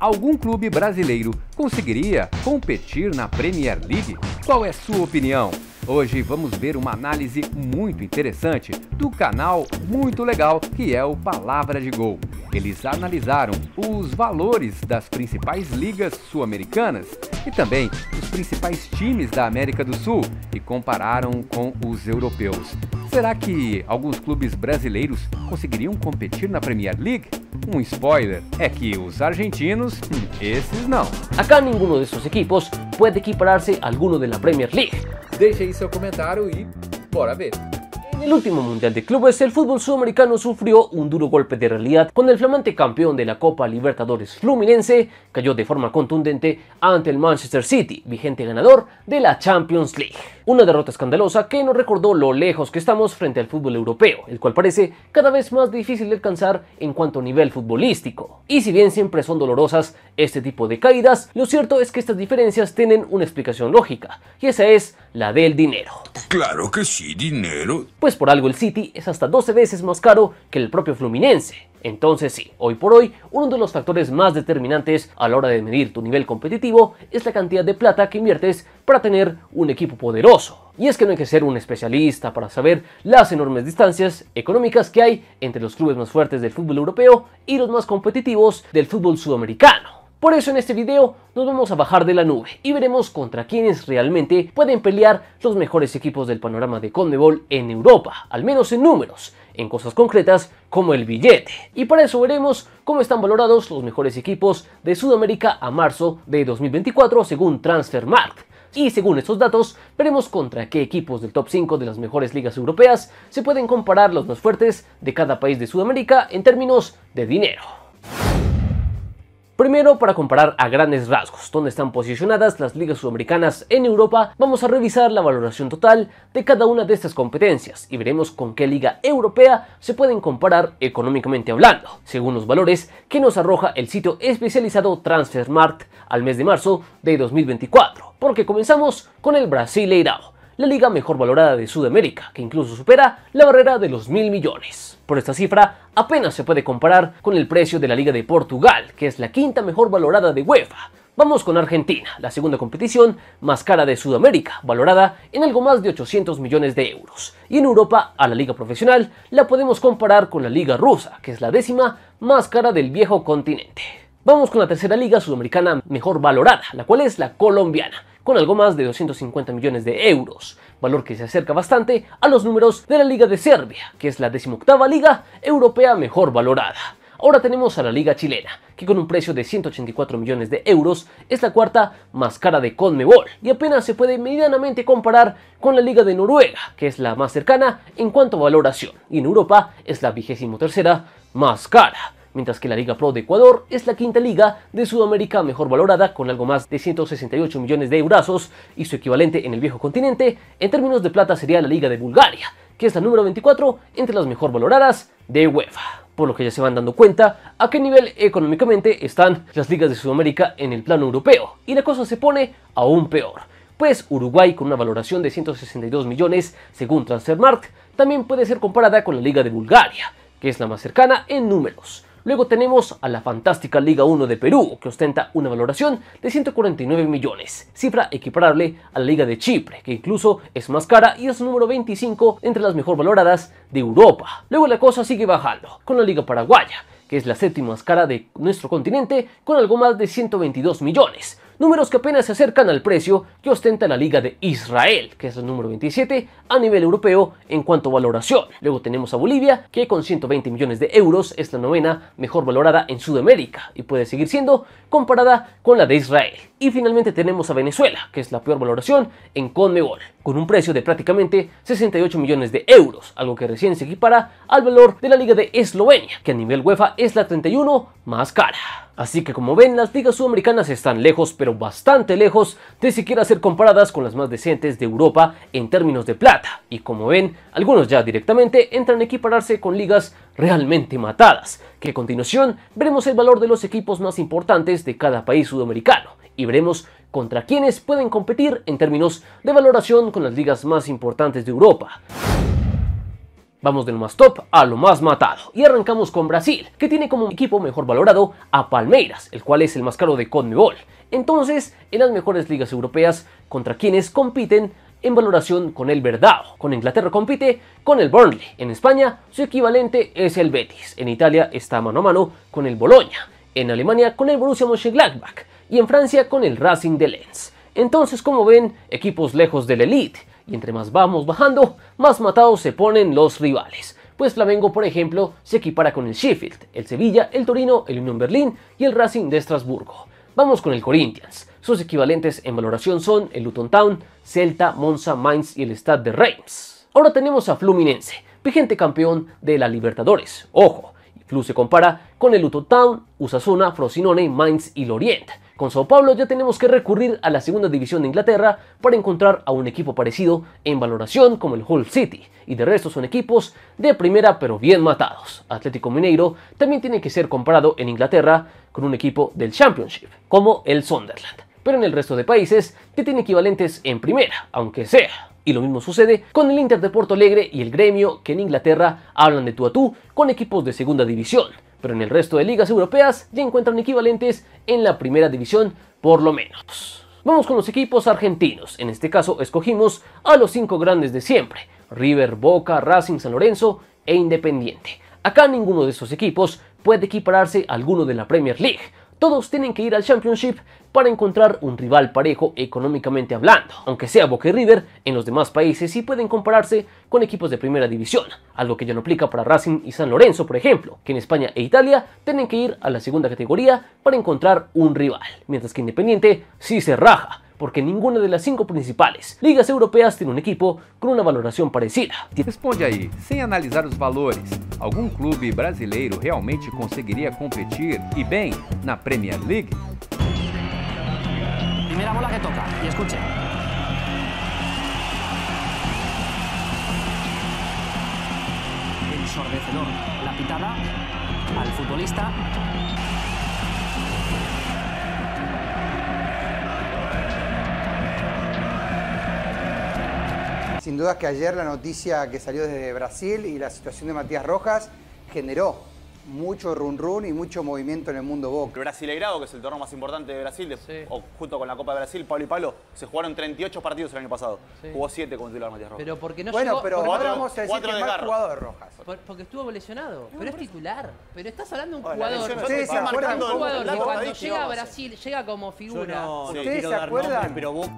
algum clube brasileiro conseguiria competir na Premier League? Qual é sua opinião? Hoje vamos ver uma análise muito interessante do canal muito legal que é o Palavra de Gol. Eles analisaram os valores das principais ligas sul-americanas e também os principais times da América do Sul e compararam com os europeus. Será que alguns clubes brasileiros conseguiriam competir na Premier League? Um spoiler é que os argentinos, esses não. Acá nenhum desses equipos pode equiparar-se a algum da Premier League. Deixe aí seu comentário e bora ver. En el último Mundial de Clubes, el fútbol sudamericano sufrió un duro golpe de realidad cuando el flamante campeón de la Copa Libertadores Fluminense cayó de forma contundente ante el Manchester City, vigente ganador de la Champions League. Una derrota escandalosa que nos recordó lo lejos que estamos frente al fútbol europeo, el cual parece cada vez más difícil de alcanzar en cuanto a nivel futbolístico. Y si bien siempre son dolorosas este tipo de caídas, lo cierto es que estas diferencias tienen una explicación lógica, y esa es la del dinero. Claro que sí, dinero. Pues por algo el City es hasta 12 veces más caro que el propio Fluminense. Entonces sí, hoy por hoy, uno de los factores más determinantes a la hora de medir tu nivel competitivo es la cantidad de plata que inviertes para tener un equipo poderoso. Y es que no hay que ser un especialista para saber las enormes distancias económicas que hay entre los clubes más fuertes del fútbol europeo y los más competitivos del fútbol sudamericano. Por eso en este video nos vamos a bajar de la nube y veremos contra quienes realmente pueden pelear los mejores equipos del panorama de Condebol en Europa, al menos en números, en cosas concretas como el billete. Y para eso veremos cómo están valorados los mejores equipos de Sudamérica a marzo de 2024 según Transfermarkt. Y según estos datos, veremos contra qué equipos del top 5 de las mejores ligas europeas se pueden comparar los más fuertes de cada país de Sudamérica en términos de dinero. Primero, para comparar a grandes rasgos dónde están posicionadas las ligas sudamericanas en Europa, vamos a revisar la valoración total de cada una de estas competencias y veremos con qué liga europea se pueden comparar económicamente hablando, según los valores que nos arroja el sitio especializado Transfermarkt al mes de marzo de 2024, porque comenzamos con el Brasileirão la liga mejor valorada de Sudamérica, que incluso supera la barrera de los mil millones. Por esta cifra, apenas se puede comparar con el precio de la Liga de Portugal, que es la quinta mejor valorada de UEFA. Vamos con Argentina, la segunda competición más cara de Sudamérica, valorada en algo más de 800 millones de euros. Y en Europa, a la liga profesional la podemos comparar con la liga rusa, que es la décima más cara del viejo continente. Vamos con la tercera liga sudamericana mejor valorada, la cual es la colombiana, con algo más de 250 millones de euros, valor que se acerca bastante a los números de la Liga de Serbia, que es la decimoctava liga europea mejor valorada. Ahora tenemos a la Liga Chilena, que con un precio de 184 millones de euros es la cuarta más cara de Conmebol y apenas se puede medianamente comparar con la Liga de Noruega, que es la más cercana en cuanto a valoración y en Europa es la vigésimo tercera más cara mientras que la Liga Pro de Ecuador es la quinta liga de Sudamérica mejor valorada con algo más de 168 millones de eurazos y su equivalente en el viejo continente en términos de plata sería la Liga de Bulgaria, que es la número 24 entre las mejor valoradas de UEFA por lo que ya se van dando cuenta a qué nivel económicamente están las ligas de Sudamérica en el plano europeo, y la cosa se pone aún peor, pues Uruguay con una valoración de 162 millones según Transfermarkt también puede ser comparada con la liga de Bulgaria, que es la más cercana en números, Luego tenemos a la fantástica Liga 1 de Perú, que ostenta una valoración de 149 millones, cifra equiparable a la Liga de Chipre, que incluso es más cara y es número 25 entre las mejor valoradas de Europa. Luego la cosa sigue bajando, con la Liga Paraguaya, que es la séptima más cara de nuestro continente, con algo más de 122 millones, números que apenas se acercan al precio que ostenta la Liga de Israel, que es el número 27 a nivel europeo en cuanto a valoración. Luego tenemos a Bolivia, que con 120 millones de euros es la novena mejor valorada en Sudamérica y puede seguir siendo comparada con la de Israel. Y finalmente tenemos a Venezuela, que es la peor valoración en Conmebol, con un precio de prácticamente 68 millones de euros, algo que recién se equipara al valor de la Liga de Eslovenia, que a nivel UEFA es la 31 más cara. Así que como ven, las ligas sudamericanas están lejos, pero bastante lejos, de siquiera ser comparadas con las más decentes de Europa en términos de plata. Y como ven, algunos ya directamente entran a equipararse con ligas realmente matadas, que a continuación veremos el valor de los equipos más importantes de cada país sudamericano y veremos contra quiénes pueden competir en términos de valoración con las ligas más importantes de Europa. Vamos de lo más top a lo más matado y arrancamos con Brasil, que tiene como equipo mejor valorado a Palmeiras, el cual es el más caro de CONMEBOL. Entonces, en las mejores ligas europeas, contra quienes compiten en valoración con el Verdao. Con Inglaterra compite con el Burnley. En España, su equivalente es el Betis. En Italia está mano a mano con el Boloña. En Alemania, con el Borussia Mönchengladbach y en Francia con el Racing de Lens. Entonces, como ven, equipos lejos de la elite, y entre más vamos bajando, más matados se ponen los rivales. Pues Flamengo, por ejemplo, se equipara con el Sheffield, el Sevilla, el Torino, el Union Berlín y el Racing de Estrasburgo. Vamos con el Corinthians. Sus equivalentes en valoración son el Luton Town, Celta, Monza, Mainz y el Stade de Reims. Ahora tenemos a Fluminense, vigente campeón de la Libertadores. Ojo, Flu se compara con el Luton Town, Usasuna, Frosinone, Mainz y Lorient con Sao Paulo ya tenemos que recurrir a la segunda división de Inglaterra para encontrar a un equipo parecido en valoración como el Hull City, y de resto son equipos de primera pero bien matados. Atlético Mineiro también tiene que ser comparado en Inglaterra con un equipo del Championship, como el Sunderland, pero en el resto de países que tiene equivalentes en primera, aunque sea y lo mismo sucede con el Inter de Porto Alegre y el Gremio, que en Inglaterra hablan de tú a tú con equipos de segunda división pero en el resto de ligas europeas ya encuentran equivalentes en la primera división por lo menos. Vamos con los equipos argentinos, en este caso escogimos a los cinco grandes de siempre, River, Boca, Racing, San Lorenzo e Independiente. Acá ninguno de esos equipos puede equipararse a alguno de la Premier League, todos tienen que ir al Championship para encontrar un rival parejo económicamente hablando, aunque sea Boca y River, en los demás países sí pueden compararse con equipos de primera división, algo que ya no aplica para Racing y San Lorenzo, por ejemplo, que en España e Italia tienen que ir a la segunda categoría para encontrar un rival, mientras que Independiente sí se raja porque ninguna de las cinco principales ligas europeas tiene un equipo con una valoración parecida. Responde ahí, sin analizar los valores, ¿algún club brasileiro realmente conseguiría competir y e bien en la Premier League? Primera bola que toca, y escuche Ensordecedor, la pitada al futbolista Sin duda que ayer la noticia que salió desde Brasil y la situación de Matías Rojas generó mucho run run y mucho movimiento en el mundo boca. El Brasileirado, que es el torneo más importante de Brasil, o, junto con la Copa de Brasil, Pablo y Palo, se jugaron 38 partidos el año pasado. Jugó 7 con titular Matías Rojas. Pero porque no bueno, pero Bueno, ahora vamos a decir que de mal jugador Rojas. porque estuvo lesionado, pero es titular. Pero estás hablando de un jugador. Sí, se un jugador que cuando llega a Brasil, llega como figura. ¿Ustedes se acuerdan? pero vos...